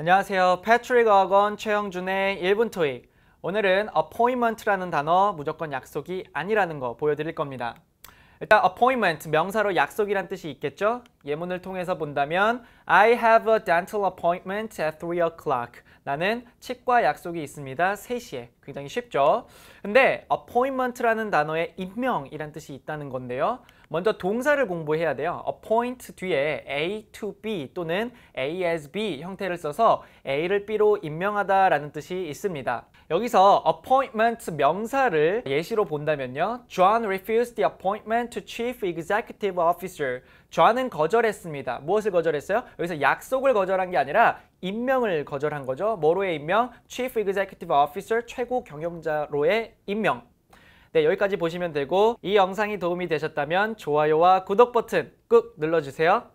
안녕하세요. 패트릭 어건 최영준의 1분 토익. 오늘은 appointment라는 단어 무조건 약속이 아니라는 거 보여드릴 겁니다. 일단 appointment 명사로 약속이란 뜻이 있겠죠? 예문을 통해서 본다면 I have a dental appointment at 3 o'clock. 나는 치과 약속이 있습니다. 3시에. 굉장히 쉽죠? 근데 appointment라는 단어에 임명이란 뜻이 있다는 건데요. 먼저 동사를 공부해야 돼요. appoint 뒤에 A to B 또는 A as B 형태를 써서 A를 B로 임명하다라는 뜻이 있습니다. 여기서 appointment 명사를 예시로 본다면요. John refused the appointment to chief executive officer. 좌는 거절했습니다. 무엇을 거절했어요? 여기서 약속을 거절한 게 아니라 임명을 거절한 거죠. 뭐로의 임명? Chief Executive Officer, 최고 경영자로의 임명. 네, 여기까지 보시면 되고 이 영상이 도움이 되셨다면 좋아요와 구독 버튼 꾹 눌러주세요.